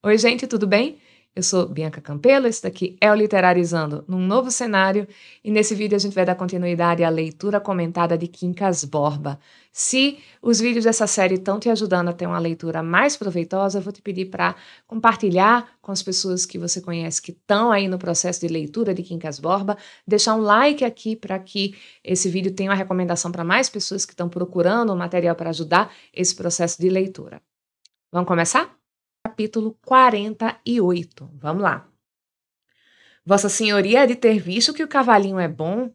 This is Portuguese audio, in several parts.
Oi, gente, tudo bem? Eu sou Bianca Campelo, esse daqui é o Literarizando num novo cenário e nesse vídeo a gente vai dar continuidade à leitura comentada de Quincas Borba. Se os vídeos dessa série estão te ajudando a ter uma leitura mais proveitosa, eu vou te pedir para compartilhar com as pessoas que você conhece que estão aí no processo de leitura de Quincas Borba, deixar um like aqui para que esse vídeo tenha uma recomendação para mais pessoas que estão procurando um material para ajudar esse processo de leitura. Vamos começar? capítulo 48. Vamos lá. Vossa Senhoria é de ter visto que o cavalinho é bom?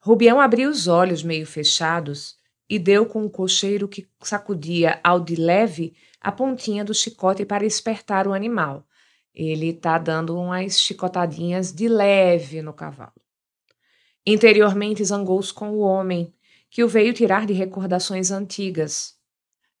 Rubião abriu os olhos meio fechados e deu com o um cocheiro que sacudia ao de leve a pontinha do chicote para espertar o animal. Ele tá dando umas chicotadinhas de leve no cavalo. Interiormente zangou-se com o homem, que o veio tirar de recordações antigas.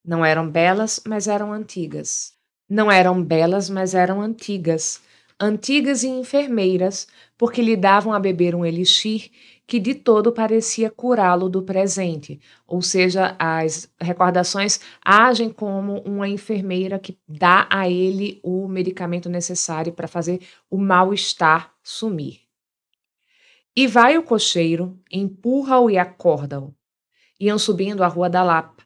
Não eram belas, mas eram antigas. Não eram belas, mas eram antigas. Antigas e enfermeiras, porque lhe davam a beber um elixir que de todo parecia curá-lo do presente, ou seja, as recordações agem como uma enfermeira que dá a ele o medicamento necessário para fazer o mal-estar sumir. E vai o cocheiro, empurra-o e acorda-o. Iam subindo a rua da Lapa.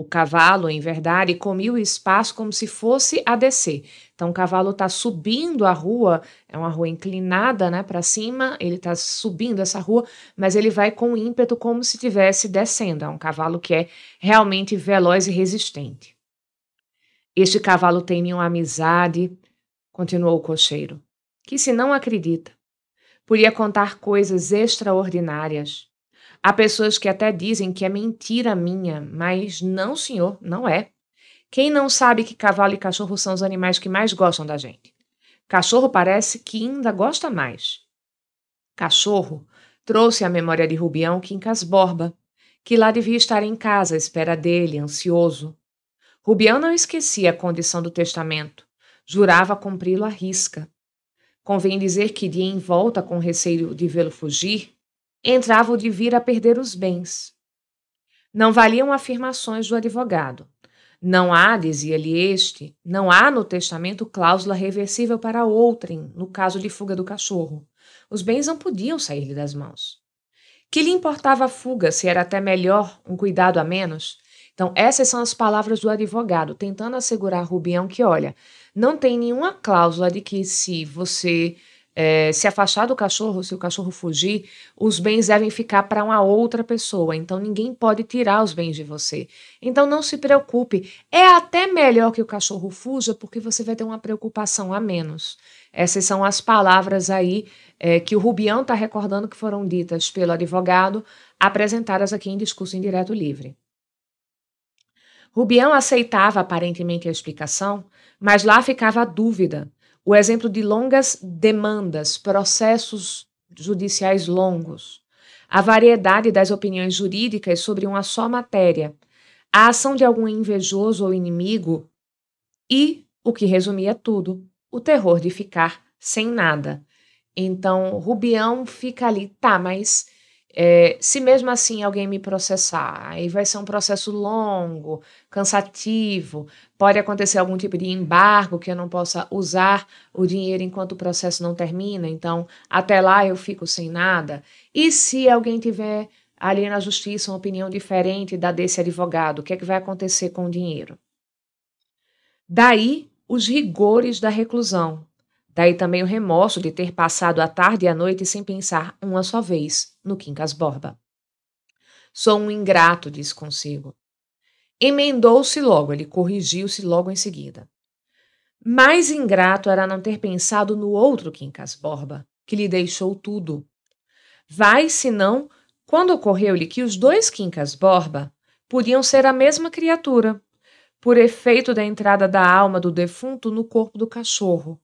O cavalo, em verdade, comia o espaço como se fosse a descer. Então, o cavalo está subindo a rua, é uma rua inclinada né, para cima, ele está subindo essa rua, mas ele vai com ímpeto como se estivesse descendo. É um cavalo que é realmente veloz e resistente. Este cavalo tem uma amizade, continuou o cocheiro, que se não acredita, podia contar coisas extraordinárias. Há pessoas que até dizem que é mentira minha, mas não, senhor, não é. Quem não sabe que cavalo e cachorro são os animais que mais gostam da gente? Cachorro parece que ainda gosta mais. Cachorro trouxe à memória de Rubião Quincas Borba, que lá devia estar em casa à espera dele, ansioso. Rubião não esquecia a condição do testamento, jurava cumpri-lo à risca. Convém dizer que de em volta com receio de vê-lo fugir, Entrava o de vir a perder os bens. Não valiam afirmações do advogado. Não há, dizia-lhe este, não há no testamento cláusula reversível para outrem, no caso de fuga do cachorro. Os bens não podiam sair-lhe das mãos. Que lhe importava a fuga, se era até melhor, um cuidado a menos? Então, essas são as palavras do advogado, tentando assegurar a Rubião que, olha, não tem nenhuma cláusula de que se você é, se afastar do cachorro, se o cachorro fugir, os bens devem ficar para uma outra pessoa. Então ninguém pode tirar os bens de você. Então não se preocupe. É até melhor que o cachorro fuja, porque você vai ter uma preocupação a menos. Essas são as palavras aí é, que o Rubião está recordando que foram ditas pelo advogado, apresentadas aqui em discurso em direto livre. Rubião aceitava aparentemente a explicação, mas lá ficava a dúvida o exemplo de longas demandas, processos judiciais longos, a variedade das opiniões jurídicas sobre uma só matéria, a ação de algum invejoso ou inimigo e, o que resumia é tudo, o terror de ficar sem nada. Então, Rubião fica ali, tá, mas é, se mesmo assim alguém me processar, aí vai ser um processo longo, cansativo, pode acontecer algum tipo de embargo que eu não possa usar o dinheiro enquanto o processo não termina, então até lá eu fico sem nada. E se alguém tiver ali na justiça uma opinião diferente da desse advogado, o que é que vai acontecer com o dinheiro? Daí os rigores da reclusão, Daí também o remorso de ter passado a tarde e a noite sem pensar uma só vez no Quincas Borba. Sou um ingrato, disse consigo. Emendou-se logo, ele corrigiu-se logo em seguida. Mais ingrato era não ter pensado no outro Quincas Borba, que lhe deixou tudo. Vai, senão, quando ocorreu-lhe que os dois Quincas Borba podiam ser a mesma criatura, por efeito da entrada da alma do defunto no corpo do cachorro,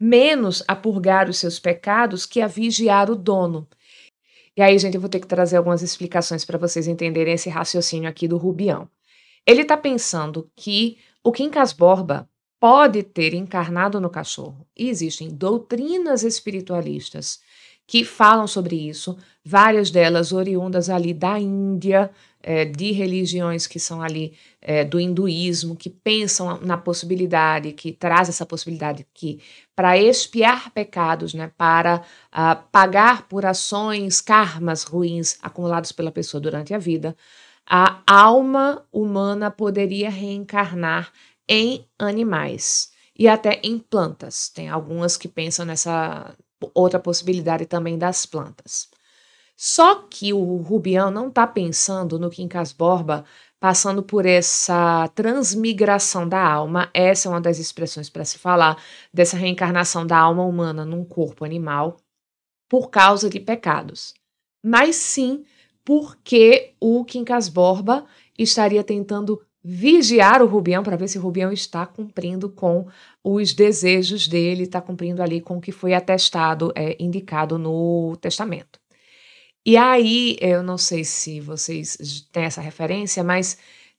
menos a purgar os seus pecados que a vigiar o dono. E aí, gente, eu vou ter que trazer algumas explicações para vocês entenderem esse raciocínio aqui do Rubião. Ele está pensando que o Quincas Borba pode ter encarnado no cachorro. E existem doutrinas espiritualistas que falam sobre isso, várias delas oriundas ali da Índia, é, de religiões que são ali é, do hinduísmo, que pensam na possibilidade, que traz essa possibilidade que para expiar pecados, né, para ah, pagar por ações, karmas ruins acumulados pela pessoa durante a vida, a alma humana poderia reencarnar em animais e até em plantas. Tem algumas que pensam nessa outra possibilidade também das plantas. Só que o Rubião não está pensando no Quincas Borba passando por essa transmigração da alma, essa é uma das expressões para se falar, dessa reencarnação da alma humana num corpo animal, por causa de pecados. Mas sim porque o Quincas Borba estaria tentando vigiar o Rubião para ver se o Rubião está cumprindo com os desejos dele, está cumprindo ali com o que foi atestado, é, indicado no testamento. E aí, eu não sei se vocês têm essa referência, mas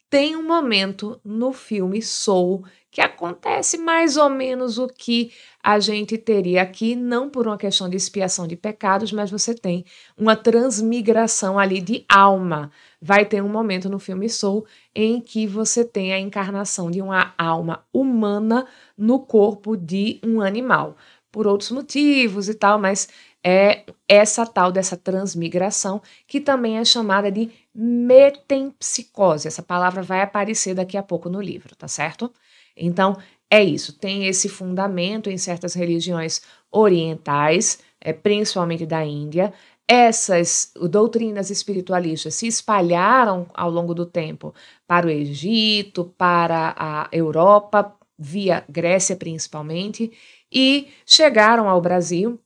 tem um momento no filme Soul que acontece mais ou menos o que a gente teria aqui, não por uma questão de expiação de pecados, mas você tem uma transmigração ali de alma. Vai ter um momento no filme Soul em que você tem a encarnação de uma alma humana no corpo de um animal. Por outros motivos e tal, mas é essa tal dessa transmigração, que também é chamada de metempsicose. Essa palavra vai aparecer daqui a pouco no livro, tá certo? Então, é isso. Tem esse fundamento em certas religiões orientais, é, principalmente da Índia. Essas doutrinas espiritualistas se espalharam ao longo do tempo para o Egito, para a Europa, via Grécia principalmente, e chegaram ao Brasil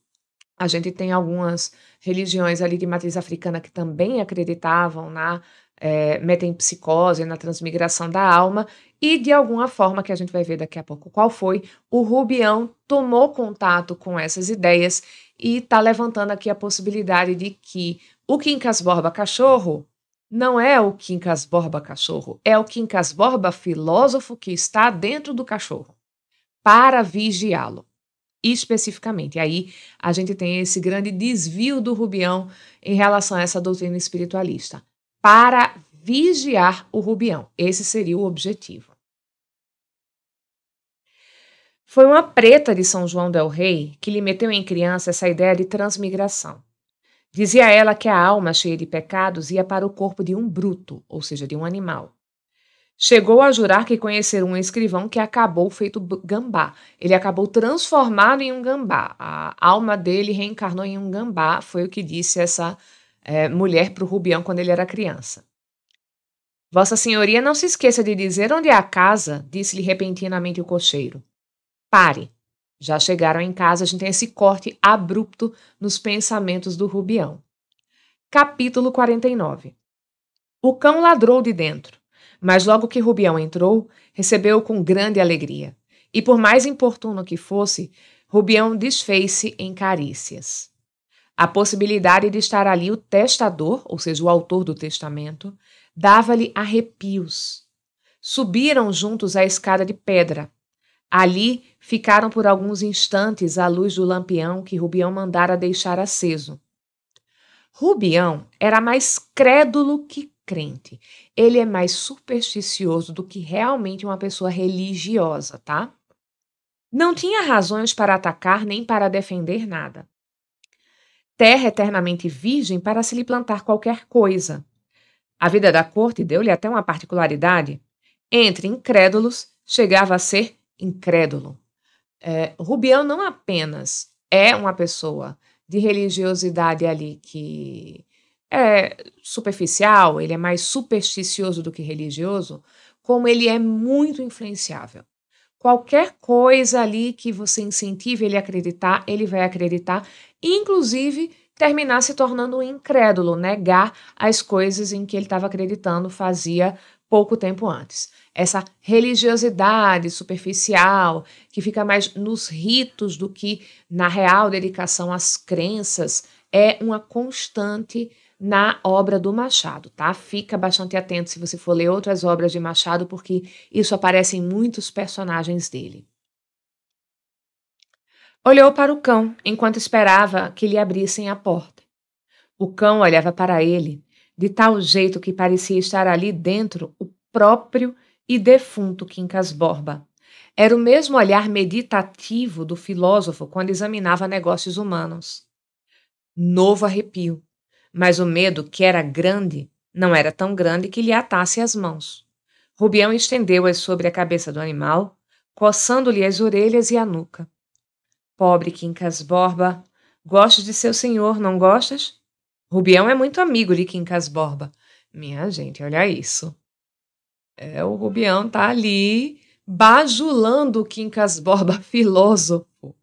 a gente tem algumas religiões ali de matriz africana que também acreditavam na é, eh, metempsicose, na transmigração da alma, e de alguma forma, que a gente vai ver daqui a pouco qual foi, o Rubião tomou contato com essas ideias e está levantando aqui a possibilidade de que o Quincas Borba Cachorro não é o Quincas Borba Cachorro, é o Quincas Borba filósofo que está dentro do cachorro para vigiá-lo especificamente. E aí a gente tem esse grande desvio do Rubião em relação a essa doutrina espiritualista. Para vigiar o Rubião. Esse seria o objetivo. Foi uma preta de São João del Rei que lhe meteu em criança essa ideia de transmigração. Dizia ela que a alma cheia de pecados ia para o corpo de um bruto, ou seja, de um animal. Chegou a jurar que conhecer um escrivão que acabou feito gambá. Ele acabou transformado em um gambá. A alma dele reencarnou em um gambá, foi o que disse essa é, mulher para o Rubião quando ele era criança. Vossa Senhoria não se esqueça de dizer onde é a casa, disse-lhe repentinamente o cocheiro. Pare. Já chegaram em casa, a gente tem esse corte abrupto nos pensamentos do Rubião. Capítulo 49 O cão ladrou de dentro. Mas logo que Rubião entrou, recebeu-o com grande alegria. E por mais importuno que fosse, Rubião desfez-se em carícias. A possibilidade de estar ali o testador, ou seja, o autor do testamento, dava-lhe arrepios. Subiram juntos a escada de pedra. Ali ficaram por alguns instantes à luz do lampião que Rubião mandara deixar aceso. Rubião era mais crédulo que crente. Ele é mais supersticioso do que realmente uma pessoa religiosa, tá? Não tinha razões para atacar nem para defender nada. Terra é eternamente virgem para se lhe plantar qualquer coisa. A vida da corte deu-lhe até uma particularidade. Entre incrédulos, chegava a ser incrédulo. É, Rubião não apenas é uma pessoa de religiosidade ali que é superficial, ele é mais supersticioso do que religioso, como ele é muito influenciável. Qualquer coisa ali que você incentive ele a acreditar, ele vai acreditar, inclusive terminar se tornando um incrédulo, negar as coisas em que ele estava acreditando fazia pouco tempo antes. Essa religiosidade superficial, que fica mais nos ritos do que na real dedicação às crenças, é uma constante na obra do Machado, tá? Fica bastante atento se você for ler outras obras de Machado, porque isso aparece em muitos personagens dele. Olhou para o cão enquanto esperava que lhe abrissem a porta. O cão olhava para ele de tal jeito que parecia estar ali dentro o próprio e defunto Quincas Borba. Era o mesmo olhar meditativo do filósofo quando examinava negócios humanos. Novo arrepio mas o medo, que era grande, não era tão grande que lhe atasse as mãos. Rubião estendeu-as sobre a cabeça do animal, coçando-lhe as orelhas e a nuca. Pobre Quincas Borba, gostas de seu senhor, não gostas? Rubião é muito amigo de Quincas Borba. Minha gente, olha isso. É, o Rubião tá ali bajulando o Quincas Borba filósofo,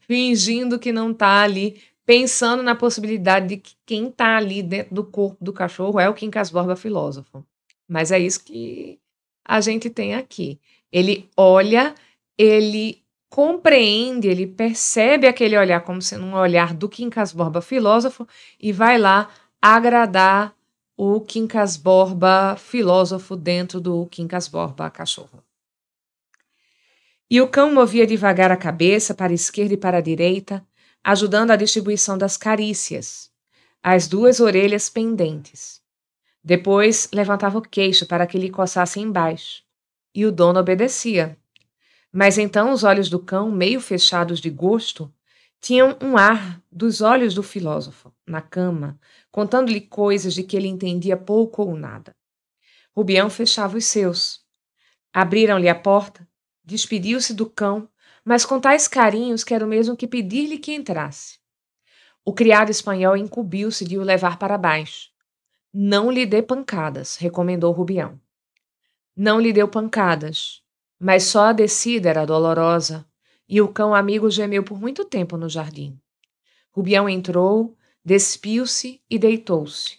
fingindo que não tá ali pensando na possibilidade de que quem está ali dentro do corpo do cachorro é o Quincas Borba filósofo. Mas é isso que a gente tem aqui. Ele olha, ele compreende, ele percebe aquele olhar como sendo um olhar do Quincas Borba filósofo e vai lá agradar o Quincas Borba filósofo dentro do Quincas Borba cachorro. E o cão movia devagar a cabeça para a esquerda e para a direita, ajudando a distribuição das carícias, as duas orelhas pendentes. Depois levantava o queixo para que lhe coçasse embaixo, e o dono obedecia. Mas então os olhos do cão, meio fechados de gosto, tinham um ar dos olhos do filósofo, na cama, contando-lhe coisas de que ele entendia pouco ou nada. Rubião fechava os seus. Abriram-lhe a porta, despediu-se do cão mas com tais carinhos que era o mesmo que pedir-lhe que entrasse. O criado espanhol incumbiu-se de o levar para baixo. Não lhe dê pancadas, recomendou Rubião. Não lhe deu pancadas, mas só a descida era dolorosa, e o cão amigo gemeu por muito tempo no jardim. Rubião entrou, despiu-se e deitou-se.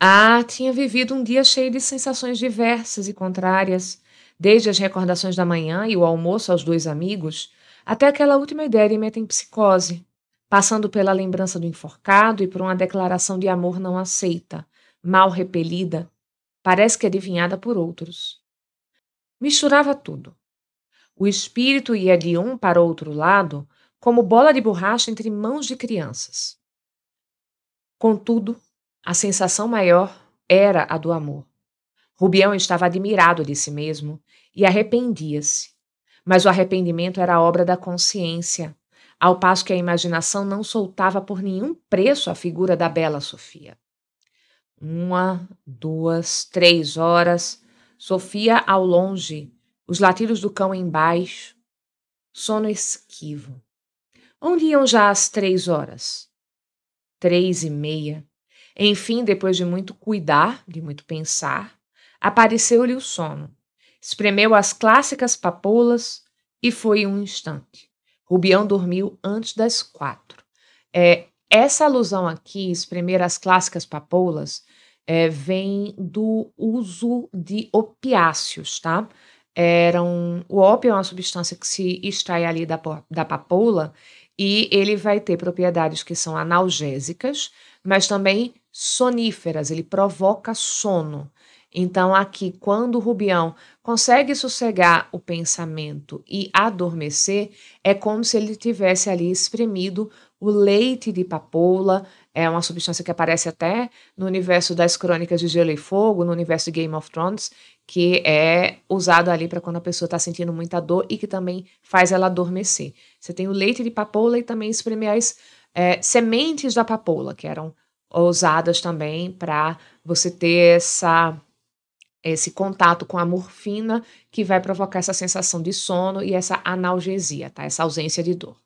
Ah, tinha vivido um dia cheio de sensações diversas e contrárias, desde as recordações da manhã e o almoço aos dois amigos, até aquela última ideia de metempsicose, passando pela lembrança do enforcado e por uma declaração de amor não aceita, mal repelida, parece que adivinhada por outros. Misturava tudo. O espírito ia de um para outro lado, como bola de borracha entre mãos de crianças. Contudo, a sensação maior era a do amor. Rubião estava admirado de si mesmo e arrependia-se. Mas o arrependimento era obra da consciência, ao passo que a imaginação não soltava por nenhum preço a figura da bela Sofia. Uma, duas, três horas. Sofia ao longe, os latidos do cão embaixo. Sono esquivo. Onde iam já as três horas? Três e meia. Enfim, depois de muito cuidar, de muito pensar, apareceu-lhe o sono espremeu as clássicas papoulas e foi um instante. Rubião dormiu antes das quatro. É, essa alusão aqui, espremer as clássicas papoulas, é, vem do uso de opiáceos, tá? Eram, o ópio é uma substância que se extrai ali da, da papoula e ele vai ter propriedades que são analgésicas, mas também soníferas, ele provoca sono. Então, aqui, quando o rubião consegue sossegar o pensamento e adormecer, é como se ele tivesse ali espremido o leite de papoula, é uma substância que aparece até no universo das crônicas de Gelo e Fogo, no universo de Game of Thrones, que é usado ali para quando a pessoa está sentindo muita dor e que também faz ela adormecer. Você tem o leite de papoula e também espreme as é, sementes da papoula, que eram usadas também para você ter essa esse contato com a morfina que vai provocar essa sensação de sono e essa analgesia, tá? Essa ausência de dor.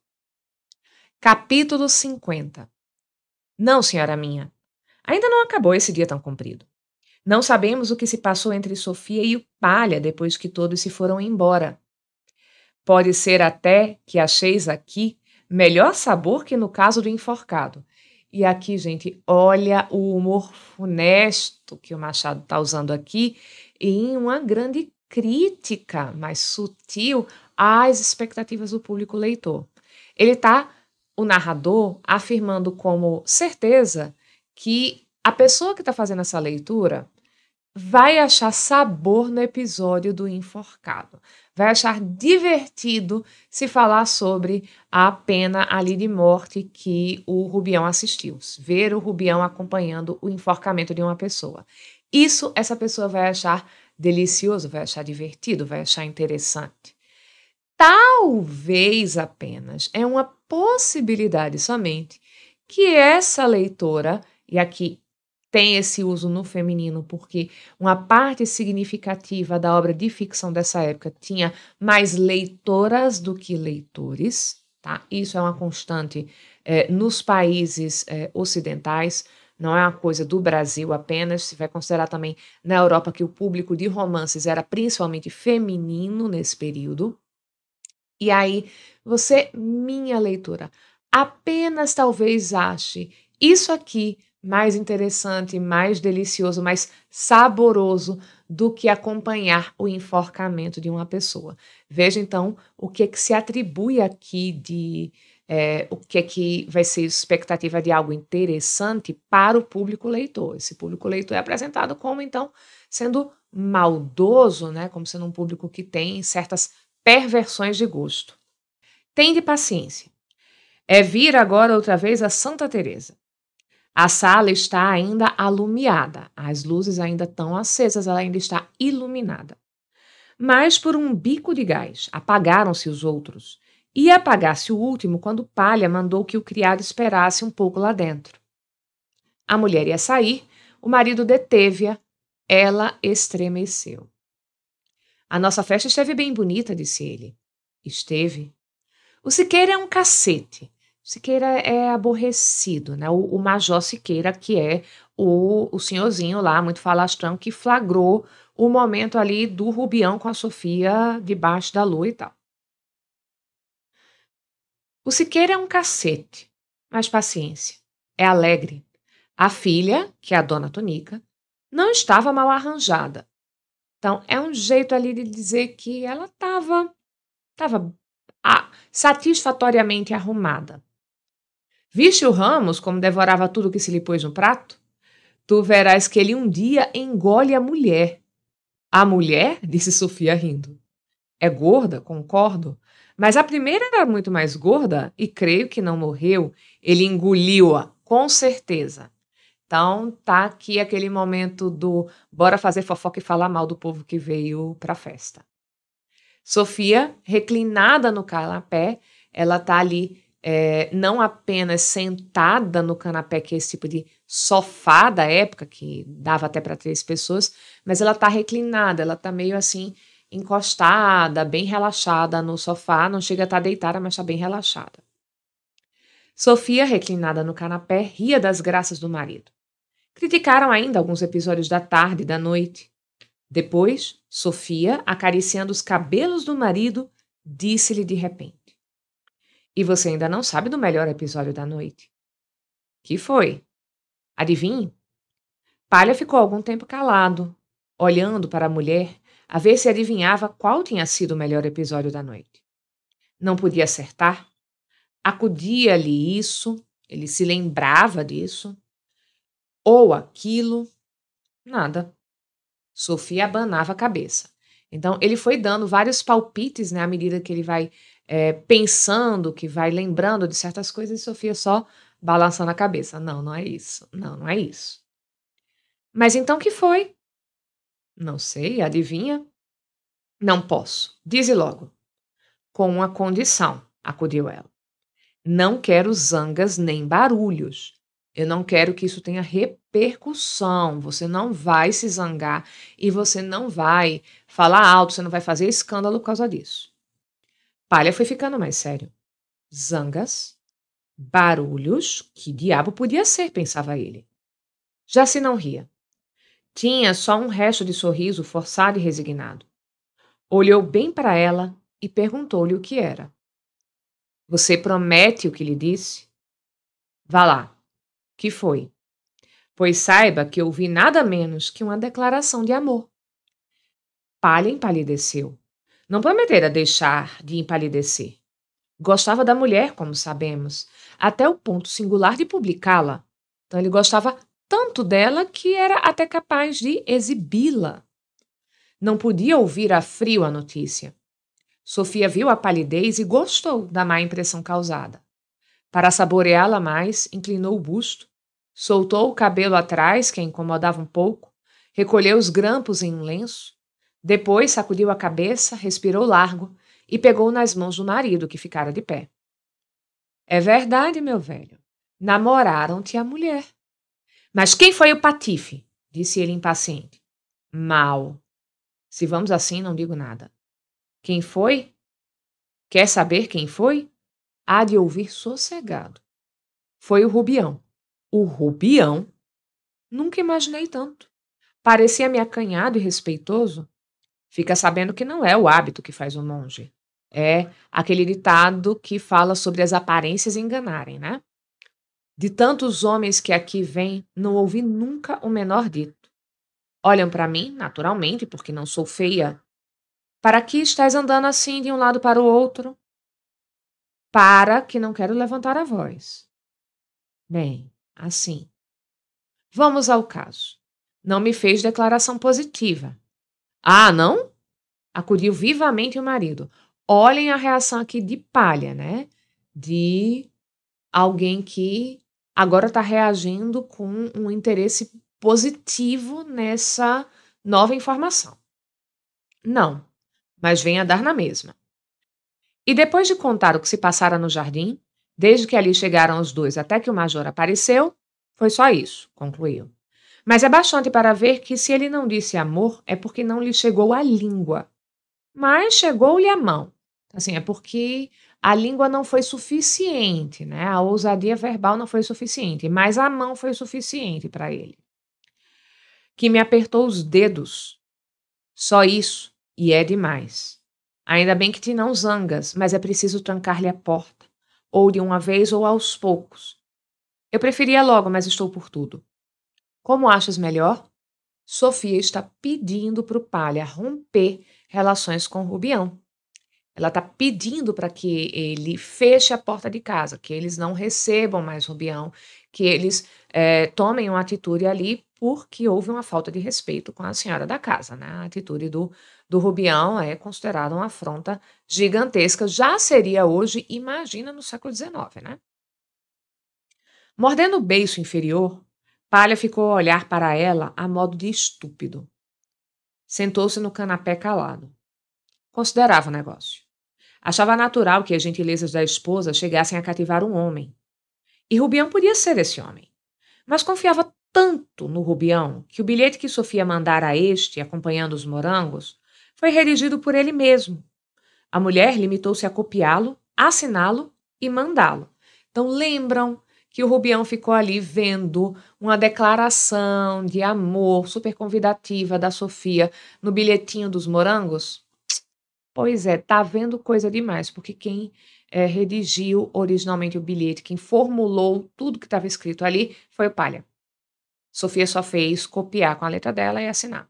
Capítulo 50. Não, senhora minha. Ainda não acabou esse dia tão comprido. Não sabemos o que se passou entre Sofia e o Palha depois que todos se foram embora. Pode ser até que acheis aqui melhor sabor que no caso do enforcado. E aqui, gente, olha o humor funesto texto que o Machado está usando aqui em uma grande crítica mais sutil às expectativas do público leitor. Ele está, o narrador, afirmando como certeza que a pessoa que está fazendo essa leitura vai achar sabor no episódio do enforcado, vai achar divertido se falar sobre a pena ali de morte que o Rubião assistiu, ver o Rubião acompanhando o enforcamento de uma pessoa. Isso essa pessoa vai achar delicioso, vai achar divertido, vai achar interessante. Talvez apenas, é uma possibilidade somente, que essa leitora, e aqui tem esse uso no feminino, porque uma parte significativa da obra de ficção dessa época tinha mais leitoras do que leitores, tá? Isso é uma constante é, nos países é, ocidentais, não é uma coisa do Brasil apenas, se vai considerar também na Europa que o público de romances era principalmente feminino nesse período. E aí, você, minha leitora, apenas talvez ache isso aqui mais interessante, mais delicioso, mais saboroso do que acompanhar o enforcamento de uma pessoa. Veja então o que, é que se atribui aqui de é, o que é que vai ser expectativa de algo interessante para o público leitor. Esse público leitor é apresentado como então sendo maldoso, né, como sendo um público que tem certas perversões de gosto. Tem de paciência. É vir agora outra vez a Santa Teresa. A sala está ainda alumiada, as luzes ainda estão acesas, ela ainda está iluminada. Mas por um bico de gás, apagaram-se os outros. E apagar-se o último quando Palha mandou que o criado esperasse um pouco lá dentro. A mulher ia sair, o marido deteve-a, ela estremeceu. A nossa festa esteve bem bonita, disse ele. Esteve. O Siqueira é um cacete. Siqueira é aborrecido, né? O, o Major Siqueira, que é o, o senhorzinho lá, muito falastrão, que flagrou o momento ali do Rubião com a Sofia debaixo da lua e tal. O Siqueira é um cacete, mas paciência, é alegre. A filha, que é a dona Tonica, não estava mal arranjada. Então, é um jeito ali de dizer que ela estava tava, ah, satisfatoriamente arrumada. Viste o Ramos como devorava tudo que se lhe pôs no prato? Tu verás que ele um dia engole a mulher. A mulher? disse Sofia rindo. É gorda, concordo, mas a primeira era muito mais gorda e creio que não morreu. Ele engoliu-a, com certeza. Então, tá aqui aquele momento do bora fazer fofoca e falar mal do povo que veio para a festa. Sofia, reclinada no calapé, ela tá ali é, não apenas sentada no canapé, que é esse tipo de sofá da época, que dava até para três pessoas, mas ela está reclinada, ela está meio assim, encostada, bem relaxada no sofá, não chega a estar tá deitada, mas está bem relaxada. Sofia, reclinada no canapé, ria das graças do marido. Criticaram ainda alguns episódios da tarde e da noite. Depois, Sofia, acariciando os cabelos do marido, disse-lhe de repente: e você ainda não sabe do melhor episódio da noite. Que foi? Adivinhe? Palha ficou algum tempo calado, olhando para a mulher a ver se adivinhava qual tinha sido o melhor episódio da noite. Não podia acertar. Acudia-lhe isso, ele se lembrava disso. Ou aquilo. Nada. Sofia abanava a cabeça. Então, ele foi dando vários palpites né, à medida que ele vai é, pensando, que vai lembrando de certas coisas e Sofia só balançando a cabeça. Não, não é isso. Não, não é isso. Mas então que foi? Não sei, adivinha? Não posso. Dize logo. Com uma condição, acudiu ela. Não quero zangas nem barulhos. Eu não quero que isso tenha repercussão. Você não vai se zangar e você não vai falar alto, você não vai fazer escândalo por causa disso. Palha foi ficando mais sério. Zangas, barulhos, que diabo podia ser, pensava ele. Já se não ria. Tinha só um resto de sorriso forçado e resignado. Olhou bem para ela e perguntou-lhe o que era. Você promete o que lhe disse? Vá lá. Que foi? Pois saiba que ouvi nada menos que uma declaração de amor. Palha empalideceu. Não prometera deixar de empalidecer. Gostava da mulher, como sabemos, até o ponto singular de publicá-la. Então ele gostava tanto dela que era até capaz de exibi-la. Não podia ouvir a frio a notícia. Sofia viu a palidez e gostou da má impressão causada. Para saboreá-la mais, inclinou o busto, soltou o cabelo atrás, que a incomodava um pouco, recolheu os grampos em um lenço, depois sacudiu a cabeça, respirou largo e pegou nas mãos do marido, que ficara de pé. É verdade, meu velho. Namoraram-te a mulher. Mas quem foi o patife? disse ele impaciente. Mal. Se vamos assim, não digo nada. Quem foi? Quer saber quem foi? Há de ouvir sossegado. Foi o Rubião. O Rubião? Nunca imaginei tanto. Parecia-me acanhado e respeitoso, fica sabendo que não é o hábito que faz o monge. É aquele ditado que fala sobre as aparências enganarem, né? De tantos homens que aqui vêm, não ouvi nunca o menor dito. Olham para mim, naturalmente, porque não sou feia. Para que estás andando assim de um lado para o outro? Para que não quero levantar a voz. Bem, assim. Vamos ao caso. Não me fez declaração positiva, ah, não? Acudiu vivamente o marido. Olhem a reação aqui de palha, né? De alguém que agora está reagindo com um interesse positivo nessa nova informação. Não, mas venha dar na mesma. E depois de contar o que se passara no jardim, desde que ali chegaram os dois até que o major apareceu, foi só isso, concluiu mas é bastante para ver que se ele não disse amor é porque não lhe chegou a língua, mas chegou-lhe a mão. Assim, é porque a língua não foi suficiente, né? A ousadia verbal não foi suficiente, mas a mão foi suficiente para ele. Que me apertou os dedos. Só isso, e é demais. Ainda bem que te não zangas, mas é preciso trancar-lhe a porta, ou de uma vez ou aos poucos. Eu preferia logo, mas estou por tudo. Como achas melhor? Sofia está pedindo para o Palha romper relações com Rubião. Ela está pedindo para que ele feche a porta de casa, que eles não recebam mais Rubião, que eles é, tomem uma atitude ali porque houve uma falta de respeito com a senhora da casa. Né? A atitude do, do Rubião é considerada uma afronta gigantesca. Já seria hoje, imagina, no século XIX. Né? Mordendo o beiço inferior, Palha ficou a olhar para ela a modo de estúpido. Sentou-se no canapé calado. Considerava o negócio. Achava natural que as gentilezas da esposa chegassem a cativar um homem. E Rubião podia ser esse homem. Mas confiava tanto no Rubião que o bilhete que Sofia mandara a este, acompanhando os morangos, foi redigido por ele mesmo. A mulher limitou-se a copiá-lo, assiná-lo e mandá-lo. Então lembram que o Rubião ficou ali vendo uma declaração de amor super convidativa da Sofia no bilhetinho dos morangos? Pois é, tá vendo coisa demais, porque quem é, redigiu originalmente o bilhete, quem formulou tudo que estava escrito ali, foi o Palha. Sofia só fez copiar com a letra dela e assinar.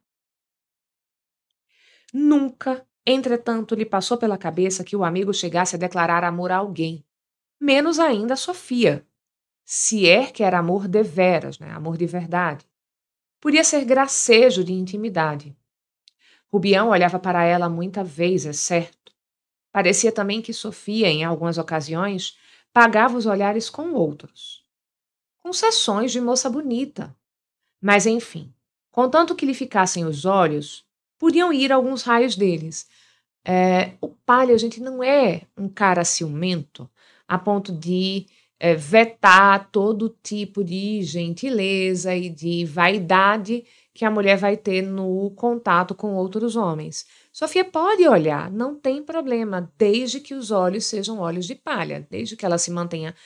Nunca, entretanto, lhe passou pela cabeça que o amigo chegasse a declarar amor a alguém, menos ainda a Sofia, se é que era amor veras, né? amor de verdade. Podia ser gracejo de intimidade. Rubião olhava para ela muita vez, é certo. Parecia também que Sofia, em algumas ocasiões, pagava os olhares com outros. Concessões de moça bonita. Mas, enfim, contanto que lhe ficassem os olhos, podiam ir alguns raios deles. É, o Palha, gente, não é um cara ciumento a ponto de é, vetar todo tipo de gentileza e de vaidade que a mulher vai ter no contato com outros homens. Sofia pode olhar, não tem problema, desde que os olhos sejam olhos de palha, desde que ela se mantenha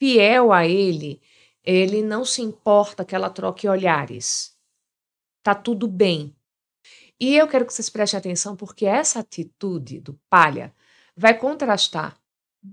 fiel a ele, ele não se importa que ela troque olhares. Tá tudo bem. E eu quero que vocês prestem atenção porque essa atitude do palha vai contrastar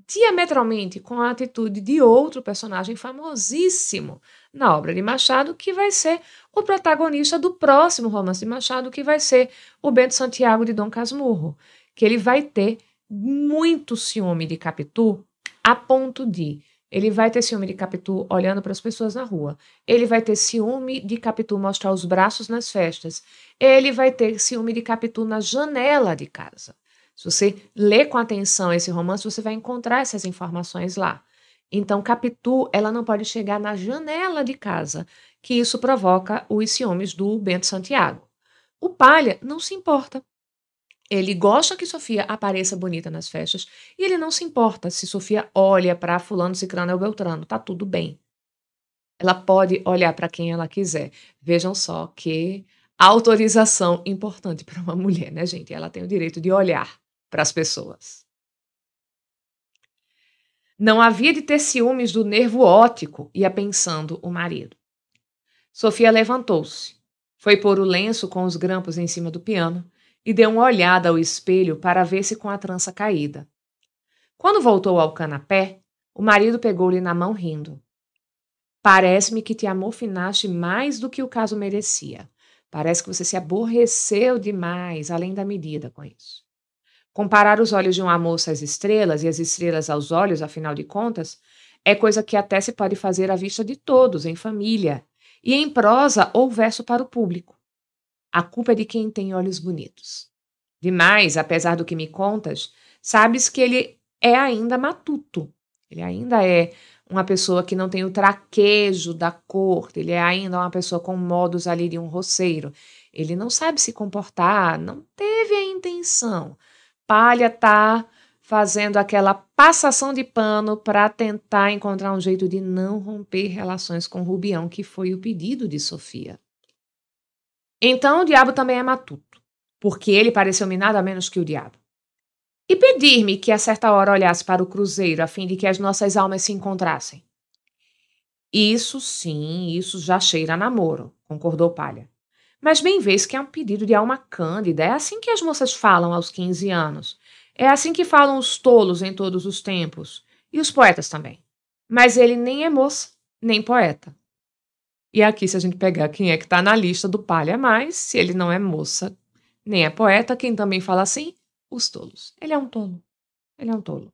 diametralmente com a atitude de outro personagem famosíssimo na obra de Machado, que vai ser o protagonista do próximo romance de Machado, que vai ser o Bento Santiago de Dom Casmurro, que ele vai ter muito ciúme de Capitu a ponto de ele vai ter ciúme de Capitu olhando para as pessoas na rua. Ele vai ter ciúme de Capitu mostrar os braços nas festas. Ele vai ter ciúme de Capitu na janela de casa. Se você lê com atenção esse romance, você vai encontrar essas informações lá. Então, Capitu, ela não pode chegar na janela de casa, que isso provoca os ciúmes do Bento Santiago. O Palha não se importa. Ele gosta que Sofia apareça bonita nas festas e ele não se importa se Sofia olha para fulano, cicrano ou beltrano, tá tudo bem. Ela pode olhar para quem ela quiser. Vejam só que autorização importante para uma mulher, né, gente? Ela tem o direito de olhar para as pessoas. Não havia de ter ciúmes do nervo ótico, ia pensando o marido. Sofia levantou-se, foi pôr o lenço com os grampos em cima do piano e deu uma olhada ao espelho para ver se com a trança caída. Quando voltou ao canapé, o marido pegou-lhe na mão rindo. Parece-me que te amofinaste mais do que o caso merecia. Parece que você se aborreceu demais, além da medida com isso. Comparar os olhos de uma moça às estrelas e as estrelas aos olhos, afinal de contas, é coisa que até se pode fazer à vista de todos, em família, e em prosa ou verso para o público. A culpa é de quem tem olhos bonitos. Demais, apesar do que me contas, sabes que ele é ainda matuto. Ele ainda é uma pessoa que não tem o traquejo da corte, ele é ainda uma pessoa com modos ali de um roceiro. Ele não sabe se comportar, não teve a intenção palha está fazendo aquela passação de pano para tentar encontrar um jeito de não romper relações com Rubião, que foi o pedido de Sofia. Então o diabo também é matuto, porque ele pareceu-me nada menos que o diabo. E pedir-me que a certa hora olhasse para o cruzeiro a fim de que as nossas almas se encontrassem. Isso sim, isso já cheira namoro, concordou Palha. Mas bem vês que é um pedido de alma cândida, é assim que as moças falam aos 15 anos. É assim que falam os tolos em todos os tempos, e os poetas também. Mas ele nem é moço, nem poeta. E aqui, se a gente pegar quem é que está na lista do Palha Mais, se ele não é moça, nem é poeta, quem também fala assim? Os tolos. Ele é um tolo. Ele é um tolo.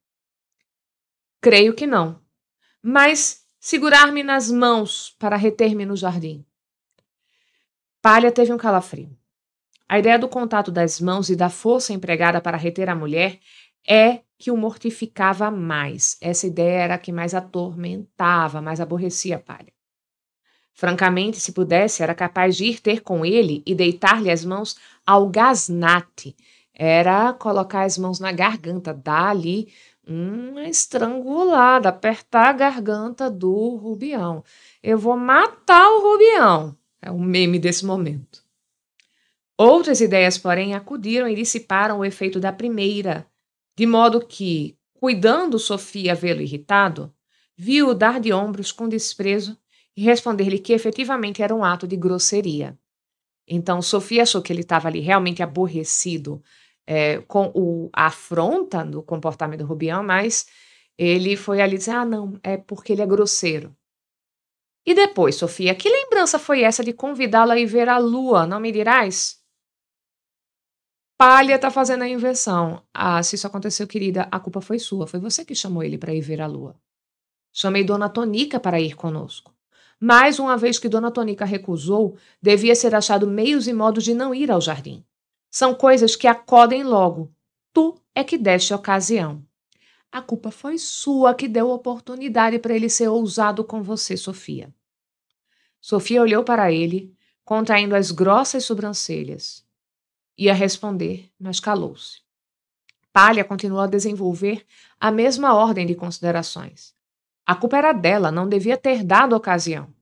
Creio que não. Mas segurar-me nas mãos para reter-me no jardim. Palha teve um calafrio. A ideia do contato das mãos e da força empregada para reter a mulher é que o mortificava mais. Essa ideia era a que mais atormentava, mais aborrecia Palha. Francamente, se pudesse, era capaz de ir ter com ele e deitar-lhe as mãos ao gasnate. Era colocar as mãos na garganta, dar ali uma estrangulada, apertar a garganta do Rubião. Eu vou matar o Rubião. É um meme desse momento. Outras ideias, porém, acudiram e dissiparam o efeito da primeira, de modo que, cuidando Sofia vê-lo irritado, viu-o dar de ombros com desprezo e responder-lhe que efetivamente era um ato de grosseria. Então, Sofia achou que ele estava ali realmente aborrecido é, com o, a afronta do comportamento do Rubião, mas ele foi ali dizer: ah, não, é porque ele é grosseiro. E depois, Sofia, que lembrança foi essa de convidá-la a ir ver a lua, não me dirás? Palha tá fazendo a inversão. Ah, se isso aconteceu, querida, a culpa foi sua. Foi você que chamou ele para ir ver a lua. Chamei Dona Tonica para ir conosco. Mais uma vez que Dona Tonica recusou, devia ser achado meios e modos de não ir ao jardim. São coisas que acodem logo. Tu é que deste ocasião. A culpa foi sua que deu oportunidade para ele ser ousado com você, Sofia. Sofia olhou para ele, contraindo as grossas sobrancelhas. Ia responder, mas calou-se. Palha continuou a desenvolver a mesma ordem de considerações. A culpa era dela, não devia ter dado ocasião.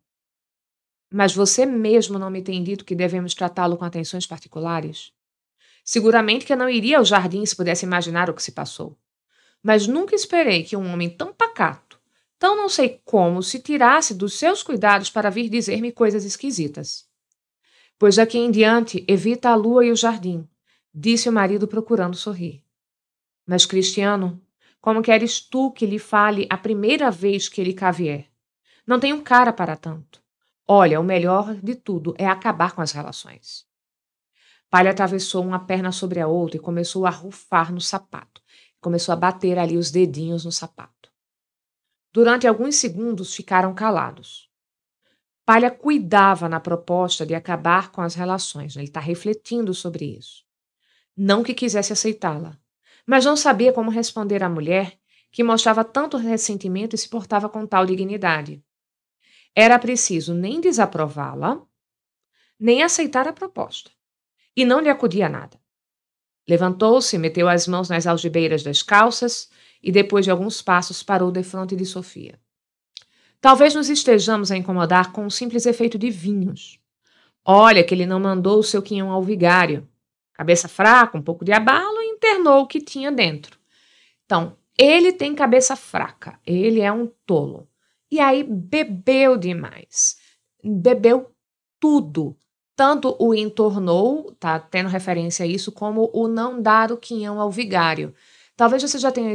Mas você mesmo não me tem dito que devemos tratá-lo com atenções particulares? Seguramente que eu não iria ao jardim se pudesse imaginar o que se passou mas nunca esperei que um homem tão pacato, tão não sei como, se tirasse dos seus cuidados para vir dizer-me coisas esquisitas. Pois daqui em diante evita a lua e o jardim, disse o marido procurando sorrir. Mas, Cristiano, como queres tu que lhe fale a primeira vez que ele cá vier? Não tenho cara para tanto. Olha, o melhor de tudo é acabar com as relações. Palha atravessou uma perna sobre a outra e começou a rufar no sapato começou a bater ali os dedinhos no sapato. Durante alguns segundos ficaram calados. Palha cuidava na proposta de acabar com as relações, né? ele está refletindo sobre isso. Não que quisesse aceitá-la, mas não sabia como responder à mulher que mostrava tanto ressentimento e se portava com tal dignidade. Era preciso nem desaprová-la, nem aceitar a proposta, e não lhe acudia nada. Levantou-se, meteu as mãos nas algibeiras das calças e, depois de alguns passos, parou defronte de Sofia. Talvez nos estejamos a incomodar com um simples efeito de vinhos. Olha que ele não mandou o seu quinhão ao vigário. Cabeça fraca, um pouco de abalo e internou o que tinha dentro. Então, ele tem cabeça fraca, ele é um tolo. E aí bebeu demais. Bebeu tudo tanto o entornou, tá tendo referência a isso, como o não dar o quinhão ao vigário. Talvez você já tenha,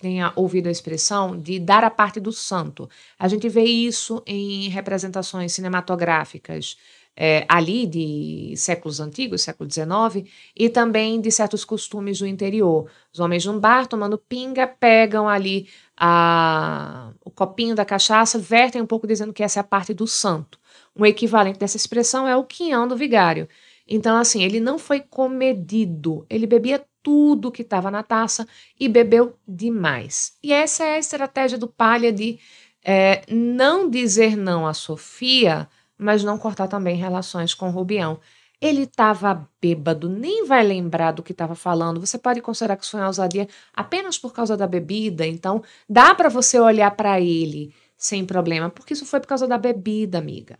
tenha, ouvido a expressão de dar a parte do santo. A gente vê isso em representações cinematográficas é, ali de séculos antigos, século XIX, e também de certos costumes do interior. Os homens de um bar tomando pinga pegam ali a, o copinho da cachaça, vertem um pouco dizendo que essa é a parte do santo. Um equivalente dessa expressão é o quinhão do vigário. Então, assim, ele não foi comedido, ele bebia tudo que estava na taça e bebeu demais. E essa é a estratégia do Palha de é, não dizer não a Sofia mas não cortar também relações com Rubião. Ele estava bêbado, nem vai lembrar do que estava falando. Você pode considerar que isso foi uma ousadia apenas por causa da bebida, então dá para você olhar para ele sem problema, porque isso foi por causa da bebida, amiga.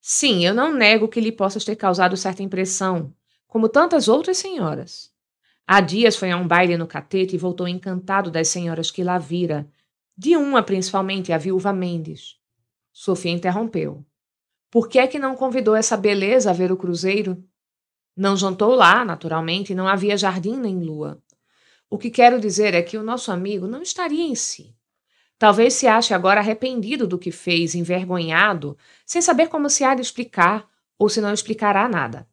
Sim, eu não nego que lhe possas ter causado certa impressão, como tantas outras senhoras. Há dias foi a um baile no catete e voltou encantado das senhoras que lá vira, de uma principalmente, a viúva Mendes. Sofia interrompeu. Por que é que não convidou essa beleza a ver o cruzeiro? Não jantou lá, naturalmente, e não havia jardim nem lua. O que quero dizer é que o nosso amigo não estaria em si. Talvez se ache agora arrependido do que fez, envergonhado, sem saber como se há de explicar ou se não explicará nada.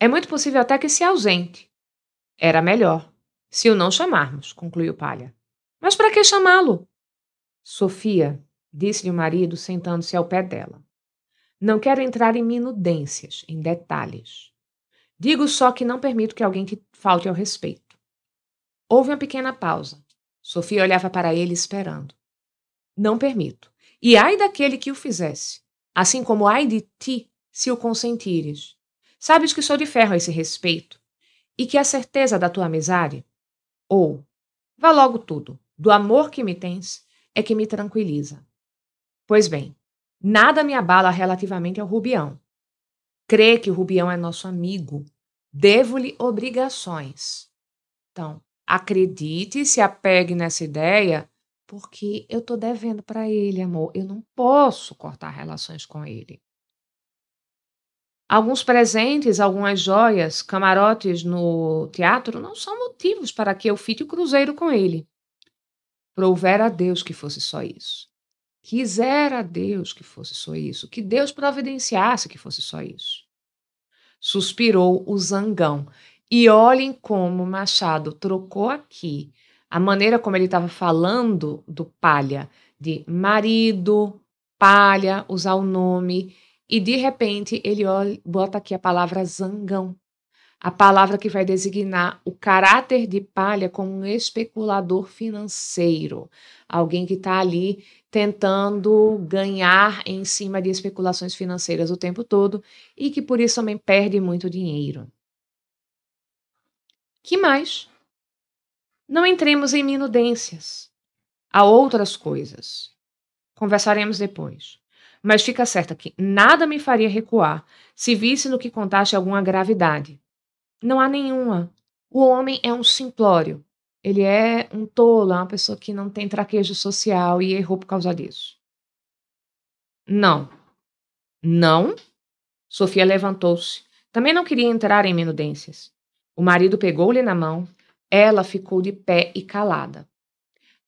É muito possível até que se ausente. Era melhor, se o não chamarmos, concluiu Palha. Mas para que chamá-lo? Sofia, disse-lhe o marido, sentando-se ao pé dela. Não quero entrar em minudências, em detalhes. Digo só que não permito que alguém que falte ao respeito. Houve uma pequena pausa. Sofia olhava para ele esperando. Não permito. E ai daquele que o fizesse, assim como ai de ti, se o consentires. Sabes que sou de ferro a esse respeito, e que a certeza da tua amizade, ou, vá logo tudo, do amor que me tens, é que me tranquiliza. Pois bem, nada me abala relativamente ao Rubião. Crê que o Rubião é nosso amigo. Devo-lhe obrigações. Então, acredite e se apegue nessa ideia, porque eu estou devendo para ele, amor. Eu não posso cortar relações com ele. Alguns presentes, algumas joias, camarotes no teatro não são motivos para que eu fique o cruzeiro com ele. Prouvera a Deus que fosse só isso. Quisera Deus que fosse só isso, que Deus providenciasse que fosse só isso. Suspirou o zangão. E olhem como Machado trocou aqui a maneira como ele estava falando do palha, de marido, palha, usar o nome, e de repente ele olha, bota aqui a palavra zangão a palavra que vai designar o caráter de palha como um especulador financeiro, alguém que está ali tentando ganhar em cima de especulações financeiras o tempo todo e que por isso também perde muito dinheiro. Que mais? Não entremos em minudências. Há outras coisas. Conversaremos depois. Mas fica certa que nada me faria recuar se visse no que contaste alguma gravidade. Não há nenhuma. O homem é um simplório. Ele é um tolo, é uma pessoa que não tem traquejo social e errou por causa disso. Não. Não? Sofia levantou-se. Também não queria entrar em menudências. O marido pegou-lhe na mão. Ela ficou de pé e calada.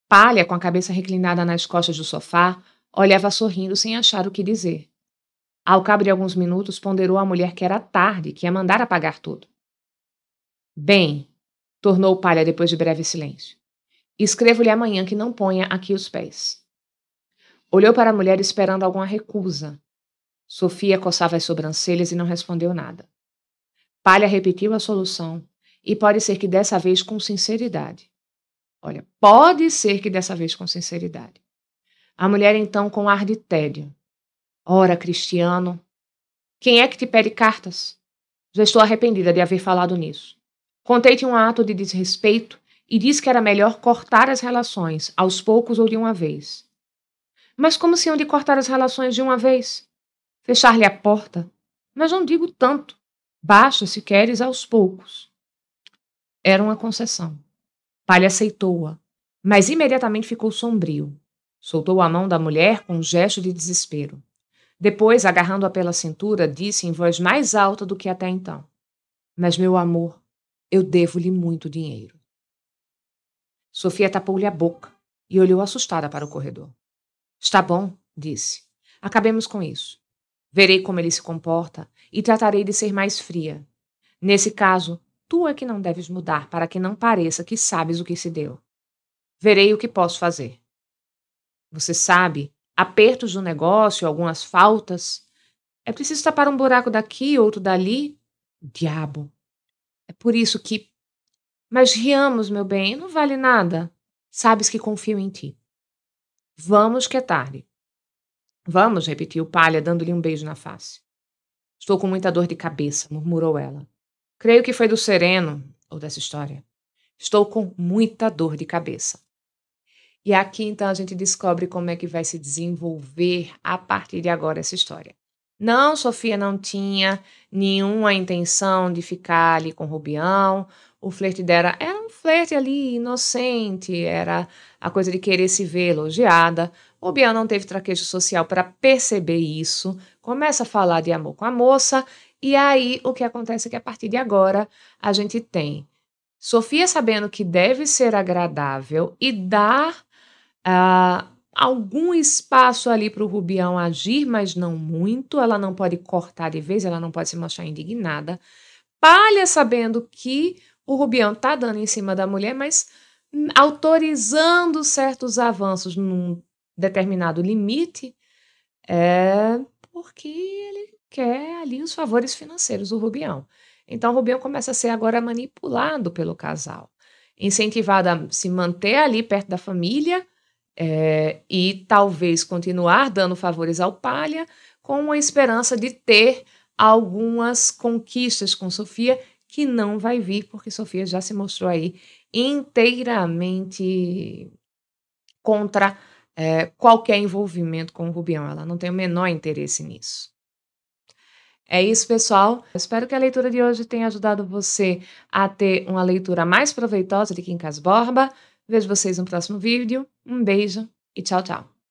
Palha, com a cabeça reclinada nas costas do sofá, olhava sorrindo sem achar o que dizer. Ao cabo de alguns minutos, ponderou a mulher que era tarde, que ia mandar apagar tudo. Bem, tornou Palha depois de breve silêncio. Escrevo-lhe amanhã que não ponha aqui os pés. Olhou para a mulher esperando alguma recusa. Sofia coçava as sobrancelhas e não respondeu nada. Palha repetiu a solução, e pode ser que dessa vez com sinceridade. Olha, pode ser que dessa vez com sinceridade. A mulher então com ar de tédio. Ora, Cristiano, quem é que te pede cartas? Já estou arrependida de haver falado nisso. Contei te um ato de desrespeito e disse que era melhor cortar as relações, aos poucos ou de uma vez. Mas como se iam de cortar as relações de uma vez? Fechar-lhe a porta? Mas não digo tanto. Baixa, se queres, aos poucos. Era uma concessão. Palha aceitou-a, mas imediatamente ficou sombrio. Soltou a mão da mulher com um gesto de desespero. Depois, agarrando-a pela cintura, disse em voz mais alta do que até então: Mas, meu amor, eu devo-lhe muito dinheiro. Sofia tapou-lhe a boca e olhou assustada para o corredor. Está bom, disse. Acabemos com isso. Verei como ele se comporta e tratarei de ser mais fria. Nesse caso, tu é que não deves mudar para que não pareça que sabes o que se deu. Verei o que posso fazer. Você sabe, apertos no negócio, algumas faltas. É preciso tapar um buraco daqui, outro dali. Diabo, é por isso que. Mas riamos, meu bem, não vale nada. Sabes que confio em ti. Vamos que é tarde. Vamos, repetiu Palha, dando-lhe um beijo na face. Estou com muita dor de cabeça, murmurou ela. Creio que foi do sereno ou dessa história. Estou com muita dor de cabeça. E aqui então a gente descobre como é que vai se desenvolver a partir de agora essa história. Não, Sofia não tinha nenhuma intenção de ficar ali com Rubião. O flerte dela era um flerte ali inocente, era a coisa de querer se ver elogiada. Rubião não teve traquejo social para perceber isso. Começa a falar de amor com a moça, e aí o que acontece é que a partir de agora a gente tem Sofia sabendo que deve ser agradável e dar. Uh, algum espaço ali para o Rubião agir, mas não muito. Ela não pode cortar de vez, ela não pode se mostrar indignada. Palha sabendo que o Rubião está dando em cima da mulher, mas autorizando certos avanços num determinado limite, é porque ele quer ali os favores financeiros do Rubião. Então o Rubião começa a ser agora manipulado pelo casal, incentivado a se manter ali perto da família é, e talvez continuar dando favores ao Palha com a esperança de ter algumas conquistas com Sofia, que não vai vir, porque Sofia já se mostrou aí inteiramente contra é, qualquer envolvimento com o Rubião. Ela não tem o menor interesse nisso. É isso, pessoal. Eu espero que a leitura de hoje tenha ajudado você a ter uma leitura mais proveitosa de Quincas Borba. Vejo vocês no próximo vídeo. Um beijo e tchau, tchau.